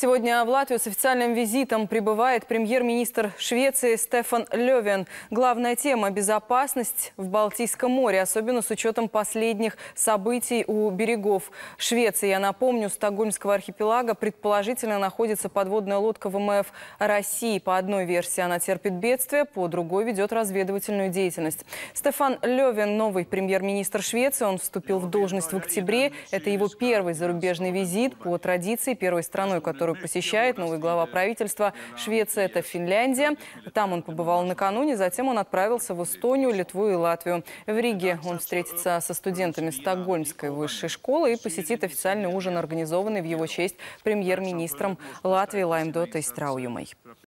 Сегодня в Латвию с официальным визитом прибывает премьер-министр Швеции Стефан Левен. Главная тема – безопасность в Балтийском море, особенно с учетом последних событий у берегов Швеции. Я напомню, у Стокгольмского архипелага предположительно находится подводная лодка ВМФ России. По одной версии она терпит бедствие, по другой ведет разведывательную деятельность. Стефан Левен – новый премьер-министр Швеции. Он вступил в должность в октябре. Это его первый зарубежный визит по традиции первой страной, которую которую посещает новый глава правительства Швеции, это Финляндия. Там он побывал накануне, затем он отправился в Эстонию, Литву и Латвию. В Риге он встретится со студентами Стокгольмской высшей школы и посетит официальный ужин, организованный в его честь премьер-министром Латвии Лаймдотой Страуюмой.